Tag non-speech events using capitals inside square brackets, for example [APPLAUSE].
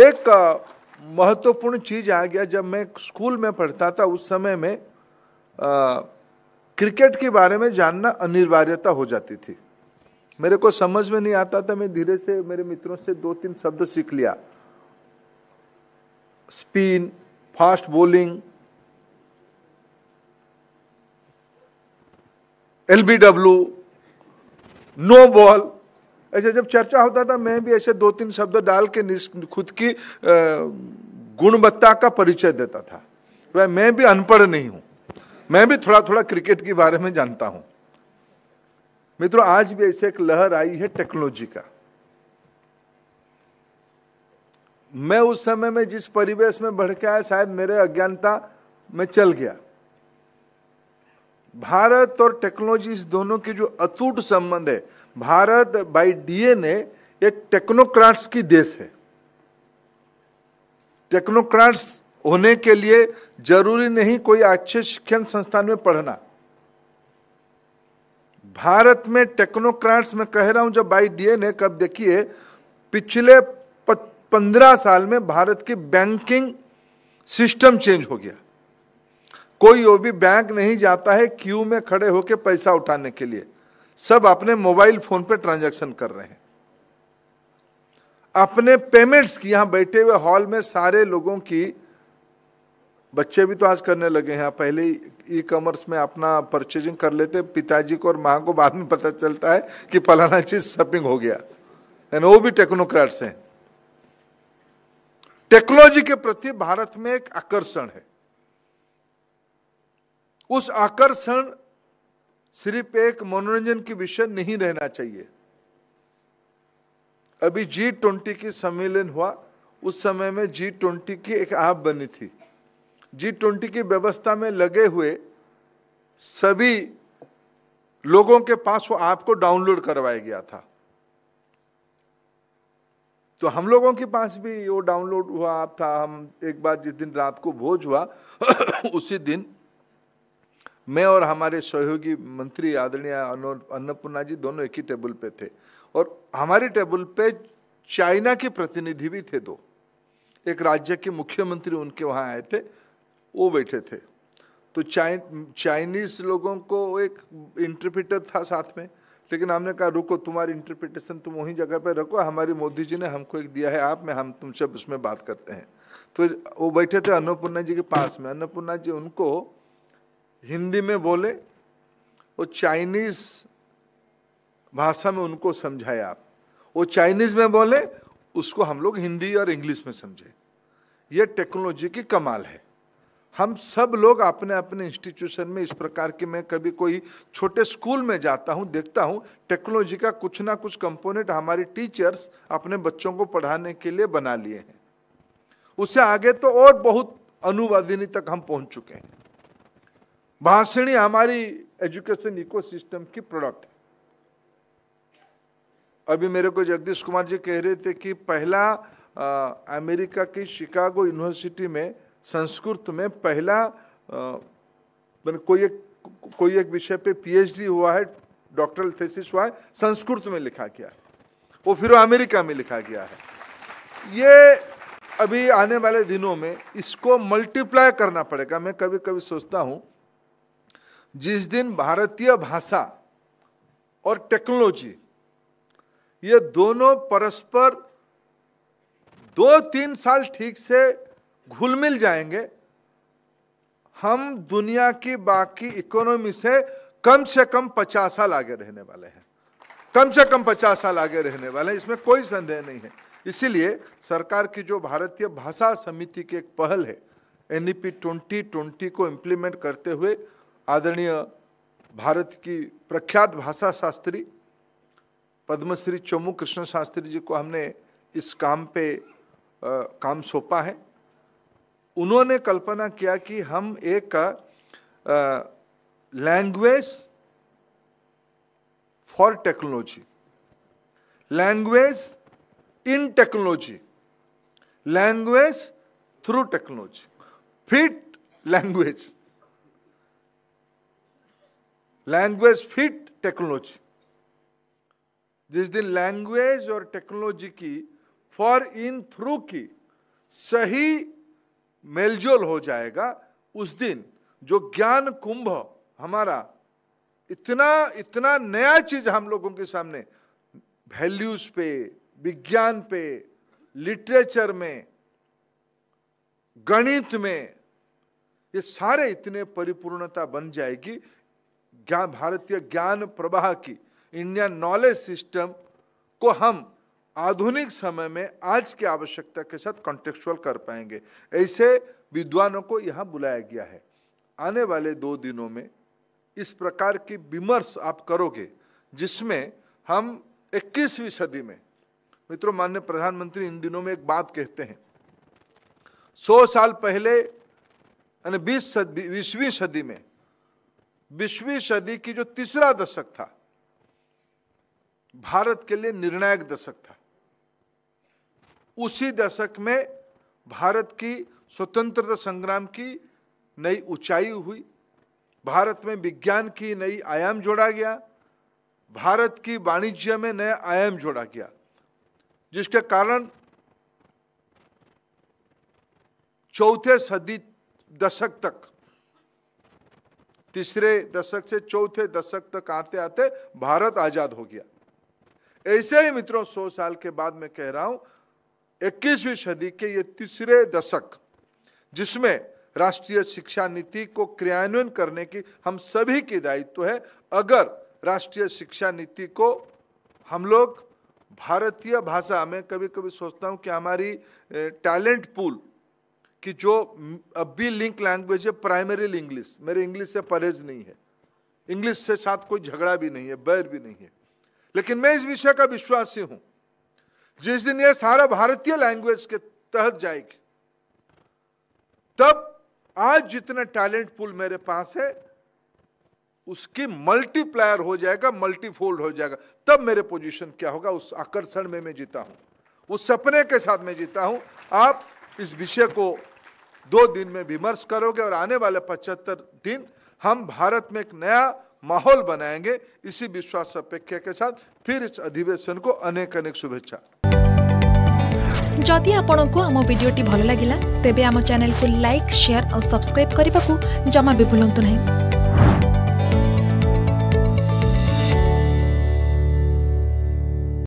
एक महत्वपूर्ण चीज आ गया जब मैं स्कूल में पढ़ता था उस समय में आ, क्रिकेट के बारे में जानना अनिवार्यता हो जाती थी मेरे को समझ में नहीं आता था मैं धीरे से मेरे मित्रों से दो तीन शब्द सीख लिया spin fast bowling LBW no ball ऐसे जब चर्चा होता था मैं भी ऐसे दो तीन शब्द डाल के खुद की गुणवत्ता का परिचय देता था तो मैं भी अनपढ़ नहीं हूं मैं भी थोड़ा थोड़ा क्रिकेट के बारे में जानता हूं मित्रों आज भी ऐसे एक लहर आई है टेक्नोलॉजी का मैं उस समय में जिस परिवेश में बढ़ के आया शायद मेरे अज्ञानता में चल गया भारत और टेक्नोलॉजी दोनों के जो अतूट संबंध है भारत बाय डीएनए एक टेक्नोक्राट्स की देश है टेक्नोक्राट्स होने के लिए जरूरी नहीं कोई अच्छे शिक्षण संस्थान में पढ़ना भारत में टेक्नोक्राट्स में कह रहा हूं जब बाई डीएनए कब देखिए पिछले पंद्रह साल में भारत की बैंकिंग सिस्टम चेंज हो गया कोई वो भी बैंक नहीं जाता है क्यू में खड़े होकर पैसा उठाने के लिए सब अपने मोबाइल फोन पे ट्रांजैक्शन कर रहे हैं अपने पेमेंट्स की यहां बैठे हुए हॉल में सारे लोगों की बच्चे भी तो आज करने लगे हैं पहले ई कॉमर्स में अपना परचेजिंग कर लेते पिताजी को और माँ को बाद में पता चलता है कि फलाना चीज शॉपिंग हो गया एंड वो भी टेक्नोक्रेट्स हैं टेक्नोलॉजी के प्रति भारत में एक आकर्षण है उस आकर्षण सिर्फ एक मनोरंजन की विषय नहीं रहना चाहिए अभी जी ट्वेंटी की सम्मेलन हुआ उस समय में जी ट्वेंटी की एक ऐप बनी थी जी ट्वेंटी की व्यवस्था में लगे हुए सभी लोगों के पास वो ऐप को डाउनलोड करवाया गया था तो हम लोगों के पास भी वो डाउनलोड हुआ ऐप था हम एक बार जिस दिन रात को भोज हुआ [COUGHS] उसी दिन मैं और हमारे सहयोगी मंत्री आदरणीय अन्नपूर्णा जी दोनों एक ही टेबल पे थे और हमारे टेबल पे चाइना के प्रतिनिधि भी थे दो एक राज्य के मुख्यमंत्री उनके वहाँ आए थे वो बैठे थे तो चाइ चाइनीज लोगों को एक इंटरप्रिटर था साथ में लेकिन हमने कहा रुको तुम्हारी इंटरप्रिटेशन तुम वहीं जगह पर रखो हमारी मोदी जी ने हमको एक दिया है आप में हम तुमसे उसमें बात करते हैं तो वो बैठे थे अन्नपूर्णा जी के पास में अन्नपूर्णा जी उनको हिंदी में बोले वो चाइनीज भाषा में उनको समझाए आप वो चाइनीज में बोले उसको हम लोग हिंदी और इंग्लिश में समझे ये टेक्नोलॉजी की कमाल है हम सब लोग अपने अपने इंस्टीट्यूशन में इस प्रकार के मैं कभी कोई छोटे स्कूल में जाता हूँ देखता हूँ टेक्नोलॉजी का कुछ ना कुछ कंपोनेंट हमारे टीचर्स अपने बच्चों को पढ़ाने के लिए बना लिए हैं उससे आगे तो और बहुत अनुवादिनी तक हम पहुँच चुके हैं भाषणी हमारी एजुकेशन इकोसिस्टम की प्रोडक्ट है अभी मेरे को जगदीश कुमार जी कह रहे थे कि पहला आ, अमेरिका की शिकागो यूनिवर्सिटी में संस्कृत में पहला आ, कोई एक कोई एक विषय पे पीएचडी हुआ है डॉक्टरल थेसिस हुआ है संस्कृत में लिखा गया है वो फिर अमेरिका में लिखा गया है ये अभी आने वाले दिनों में इसको मल्टीप्लाई करना पड़ेगा मैं कभी कभी सोचता हूँ जिस दिन भारतीय भाषा और टेक्नोलॉजी ये दोनों परस्पर दो तीन साल ठीक से घुल मिल जाएंगे हम दुनिया की बाकी इकोनॉमी से कम से कम पचास साल आगे रहने वाले हैं कम से कम पचास साल आगे रहने वाले हैं इसमें कोई संदेह नहीं है इसीलिए सरकार की जो भारतीय भाषा समिति की एक पहल है एनईपी 2020 ट्वेंटी ट्वेंटी को इम्प्लीमेंट करते हुए आदरणीय भारत की प्रख्यात भाषा शास्त्री पद्मश्री चोमू कृष्ण शास्त्री जी को हमने इस काम पे आ, काम सौंपा है उन्होंने कल्पना किया कि हम एक language for technology language in technology language through technology fit language language fit technology जिस दिन लैंग्वेज और टेक्नोलॉजी की फॉर इन थ्रू की सही मेलजोल हो जाएगा उस दिन जो ज्ञान कुंभ हमारा इतना इतना नया चीज हम लोगों के सामने वैल्यूज पे विज्ञान पे लिटरेचर में गणित में ये सारे इतने परिपूर्णता बन जाएगी ज्ञान भारतीय ज्ञान प्रवाह की इंडियन नॉलेज सिस्टम को हम आधुनिक समय में आज की आवश्यकता के साथ कॉन्टेक्चुअल कर पाएंगे ऐसे विद्वानों को यहाँ बुलाया गया है आने वाले दो दिनों में इस प्रकार की विमर्श आप करोगे जिसमें हम 21वीं सदी में मित्रों माननीय प्रधानमंत्री इन दिनों में एक बात कहते हैं सौ साल पहले यानी बीस सदी बीसवीं सदी में बीसवीं सदी की जो तीसरा दशक था भारत के लिए निर्णायक दशक था उसी दशक में भारत की स्वतंत्रता संग्राम की नई ऊंचाई हुई भारत में विज्ञान की नई आयाम जोड़ा गया भारत की वाणिज्य में नया आयाम जोड़ा गया जिसके कारण चौथे सदी दशक तक तीसरे दशक से चौथे दशक तक आते आते भारत आजाद हो गया ऐसे ही मित्रों सौ साल के बाद मैं कह रहा हूं इक्कीसवीं सदी के ये तीसरे दशक जिसमें राष्ट्रीय शिक्षा नीति को क्रियान्वयन करने की हम सभी की दायित्व तो है अगर राष्ट्रीय शिक्षा नीति को हम लोग भारतीय भाषा में कभी कभी सोचता हूँ कि हमारी टैलेंट पूल कि जो अब भी लिंक लैंग्वेज है प्राइमरी इंग्लिश मेरे इंग्लिश से परहेज नहीं है इंग्लिश से साथ कोई झगड़ा भी नहीं है बैर भी नहीं है लेकिन मैं इस विषय का विश्वासी हूं जिस दिन यह सारा भारतीय लैंग्वेज के तहत जाएगी तब आज जितना टैलेंट पुल मेरे पास है उसकी मल्टीप्लायर हो जाएगा मल्टीफोल्ड हो जाएगा तब मेरे पोजीशन क्या होगा उस आकर्षण में मैं जीता हूं उस सपने के साथ मैं जीता हूं आप इस विषय को दो दिन में विमर्श करोगे और आने वाले पचहत्तर दिन हम भारत में एक नया माहौल बनाएंगे इसी विश्वास अपेक्षा के साथ फिर इस अधिवेशन को अनेक अनेक शुभेच्छा जदि आपण को आम भिडी भल लगा तेब आम चेल को लाइक सेयार और सब्सक्राइब करने को जमा भी भूलु ना